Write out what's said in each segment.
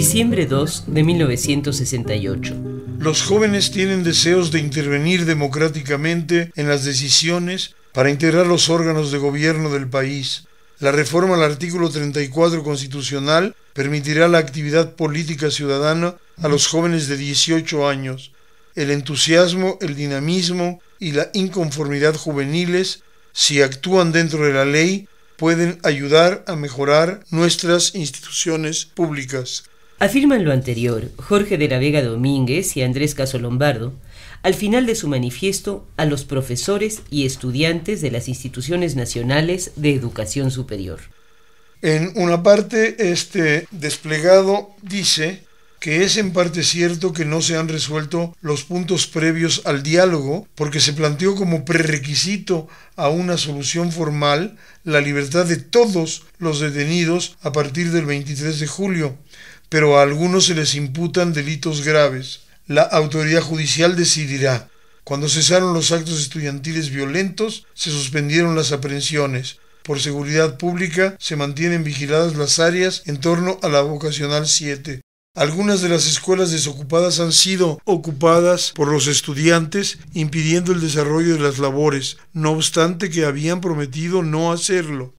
Diciembre 2 de 1968. Los jóvenes tienen deseos de intervenir democráticamente en las decisiones para integrar los órganos de gobierno del país. La reforma al artículo 34 constitucional permitirá la actividad política ciudadana a los jóvenes de 18 años. El entusiasmo, el dinamismo y la inconformidad juveniles, si actúan dentro de la ley, pueden ayudar a mejorar nuestras instituciones públicas. Afirman lo anterior Jorge de la Vega Domínguez y Andrés Caso Lombardo al final de su manifiesto a los profesores y estudiantes de las instituciones nacionales de educación superior. En una parte, este desplegado dice que es en parte cierto que no se han resuelto los puntos previos al diálogo, porque se planteó como prerequisito a una solución formal la libertad de todos los detenidos a partir del 23 de julio, pero a algunos se les imputan delitos graves. La autoridad judicial decidirá. Cuando cesaron los actos estudiantiles violentos, se suspendieron las aprehensiones. Por seguridad pública, se mantienen vigiladas las áreas en torno a la vocacional 7. Algunas de las escuelas desocupadas han sido ocupadas por los estudiantes, impidiendo el desarrollo de las labores, no obstante que habían prometido no hacerlo.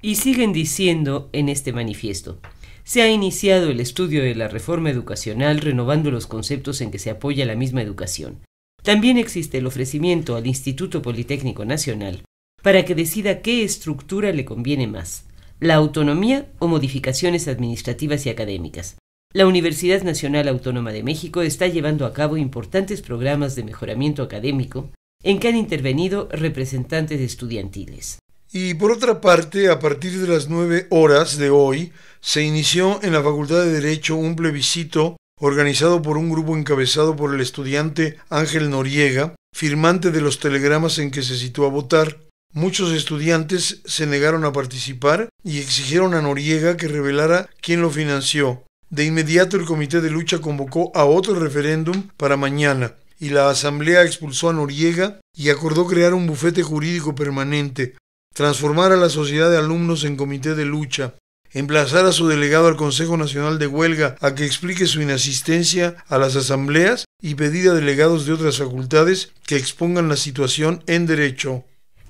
Y siguen diciendo en este manifiesto, se ha iniciado el estudio de la reforma educacional renovando los conceptos en que se apoya la misma educación. También existe el ofrecimiento al Instituto Politécnico Nacional para que decida qué estructura le conviene más, la autonomía o modificaciones administrativas y académicas. La Universidad Nacional Autónoma de México está llevando a cabo importantes programas de mejoramiento académico en que han intervenido representantes estudiantiles. Y por otra parte, a partir de las 9 horas de hoy, se inició en la Facultad de Derecho un plebiscito organizado por un grupo encabezado por el estudiante Ángel Noriega, firmante de los telegramas en que se citó a votar. Muchos estudiantes se negaron a participar y exigieron a Noriega que revelara quién lo financió. De inmediato el Comité de Lucha convocó a otro referéndum para mañana y la Asamblea expulsó a Noriega y acordó crear un bufete jurídico permanente transformar a la sociedad de alumnos en comité de lucha, emplazar a su delegado al Consejo Nacional de Huelga a que explique su inasistencia a las asambleas y pedir a delegados de otras facultades que expongan la situación en derecho.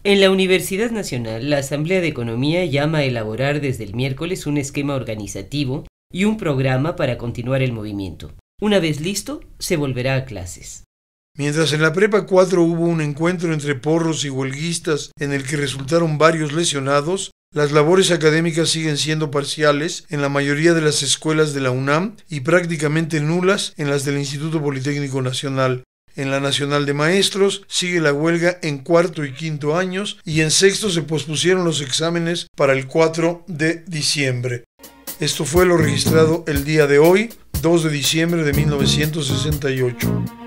En la Universidad Nacional, la Asamblea de Economía llama a elaborar desde el miércoles un esquema organizativo y un programa para continuar el movimiento. Una vez listo, se volverá a clases. Mientras en la Prepa 4 hubo un encuentro entre porros y huelguistas en el que resultaron varios lesionados, las labores académicas siguen siendo parciales en la mayoría de las escuelas de la UNAM y prácticamente nulas en las del Instituto Politécnico Nacional. En la Nacional de Maestros sigue la huelga en cuarto y quinto años y en sexto se pospusieron los exámenes para el 4 de diciembre. Esto fue lo registrado el día de hoy, 2 de diciembre de 1968.